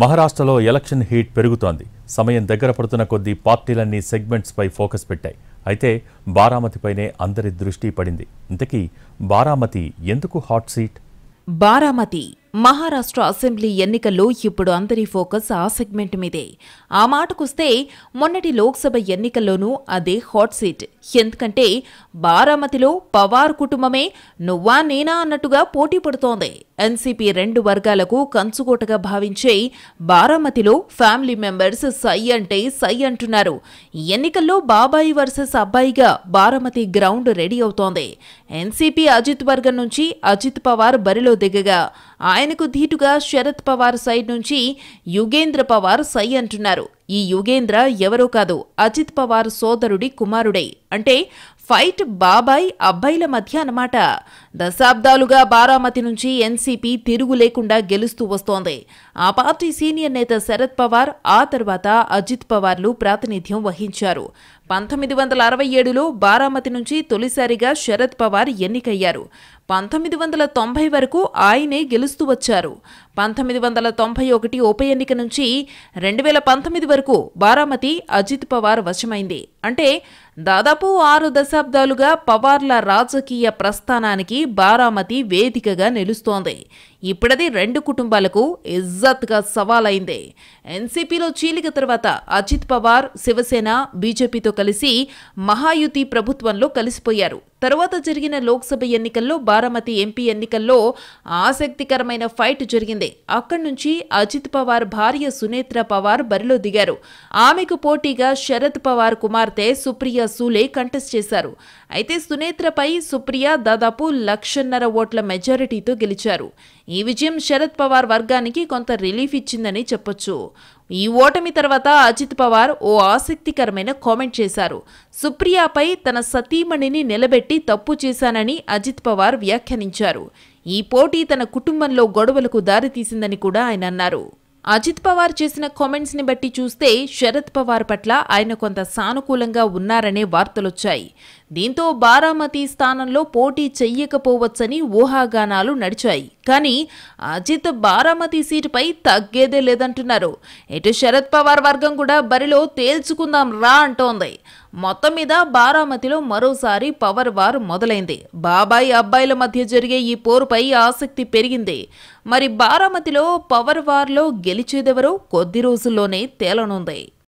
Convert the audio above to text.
మహారాష్ట్రలో election heat పెరుగుతోంది సమయం దగ్గర పడుతున్న కొద్దీ పార్టీలన్నీ సెగ్మెంట్స్పై ఫోకస్ పెట్టాయి అయితే బారామతిపైనే అందరి దృష్టి పడింది ఇంతకీ బారామతి ఎందుకు hot seat Baramati Maharashtra assembly ఎన్నికల్లో ఇప్పుడు అందరి ఫోకస్ ఆ సెగ్మెంట్ మీదే ఆ మాటకొస్తే మొన్నటి లోక్సభ ఎన్నికల్లోనూ అదే హాట్ సీట్ ఎందుకంటే బారామతిలో పవార్ కుటుంబమే నువ్వా నేనా అన్నట్టుగా పోటీ పడుతోంది ఎన్సీపీ రెండు వర్గాలకు కంచుకోటగా భావించే బారామతిలో ఫ్యామిలీ మెంబర్స్ సై అంటే సై అంటున్నారు ఎన్నికల్లో బాబాయి వర్సెస్ అబ్బాయిగా బారామతి గ్రౌండ్ రెడీ అవుతోంది ఎన్సీపీ అజిత్ వర్గం నుంచి అజిత్ పవార్ బరిలో దిగగా ఆయనకు ధీటుగా శరద్ పవార్ సైడ్ నుంచి యుగేంద్ర పవార్ సై అంటున్నారు ఈ యుగేంద్ర ఎవరో కాదు అజిత్ పవార్ సోదరుడి కుమారుడై అంటే ఫైట్ బాబాయ్ అబ్బాయిల మధ్య అన్నమాట దశాబ్దాలుగా బారామతి నుంచి ఎన్సీపీ తిరుగు లేకుండా గెలుస్తూ వస్తోంది ఆ పార్టీ సీనియర్ నేత శరద్ పవార్ ఆ తర్వాత అజిత్ పవార్లు ప్రాతినిధ్యం వహించారు పంతొమ్మిది వందల అరవై ఏడులో బారామతి నుంచి తొలిసారిగా శరద్ పవార్ ఎన్నికయ్యారు పంతొమ్మిది వందల తొంభై వరకు ఆయనే గెలుస్తూ వచ్చారు పంతొమ్మిది వందల తొంభై ఒకటి ఉప ఎన్నిక నుంచి రెండు వేల పంతొమ్మిది వరకు బారామతి అజిత్ పవార్ వశమైంది అంటే దాదాపు ఆరు దశాబ్దాలుగా పవార్ల రాజకీయ ప్రస్థానానికి బారామతి వేదికగా నిలుస్తోంది ఇప్పుడది రెండు కుటుంబాలకు ఇజ్జత్గా అయింది ఎన్సీపీలో చీలిక తర్వాత అజిత్ పవార్ శివసేన బీజేపీతో కలిసి మహాయుతి ప్రభుత్వంలో కలిసిపోయారు తర్వాత జరిగిన లోక్సభ ఎన్నికల్లో బారామతి ఎంపీ ఎన్నికల్లో ఆసక్తికరమైన ఫైట్ జరిగింది అక్కడి నుంచి అజిత్ పవార్ భార్య సునేత్ర పవార్ బరిలో దిగారు ఆమెకు పోటీగా శరద్ పవార్ కుమార్తె సుప్రియ సూలే కంటెస్ట్ చేశారు అయితే సునేత్రపై సుప్రియ దాదాపు లక్షన్నర ఓట్ల మెజారిటీతో గెలిచారు ఈ విజయం శరద్ పవార్ వర్గానికి కొంత రిలీఫ్ ఇచ్చిందని చెప్పొచ్చు ఈ ఓటమి తర్వాత అజిత్ పవార్ ఓ ఆసక్తికరమైన కామెంట్ చేశారు సుప్రియాపై తన సతీమణిని నిలబెట్టి తప్పు చేశానని అజిత్ పవార్ వ్యాఖ్యానించారు ఈ పోటీ తన కుటుంబంలో గొడవలకు దారితీసిందని కూడా ఆయన అన్నారు అజిత్ పవార్ చేసిన కామెంట్స్ని బట్టి చూస్తే శరద్ పవార్ పట్ల ఆయన కొంత సానుకూలంగా ఉన్నారనే వార్తలొచ్చాయి దీంతో బారామతి స్థానంలో పోటీ చెయ్యకపోవచ్చని ఊహాగానాలు నడిచాయి కానీ అజిత్ బారామతి సీటుపై తగ్గేదే లేదంటున్నారు ఇటు శరద్ పవార్ వర్గం కూడా బరిలో తేల్చుకుందాం రా అంటోంది మొత్తం మీద బారామతిలో మరోసారి పవర్ వార్ మొదలైంది బాబాయ్ అబ్బాయిల మధ్య జరిగే ఈ పోరుపై ఆసక్తి పెరిగింది మరి బారామతిలో పవర్ వార్లో గెలిచేదెవరో కొద్ది రోజుల్లోనే తేలనుంది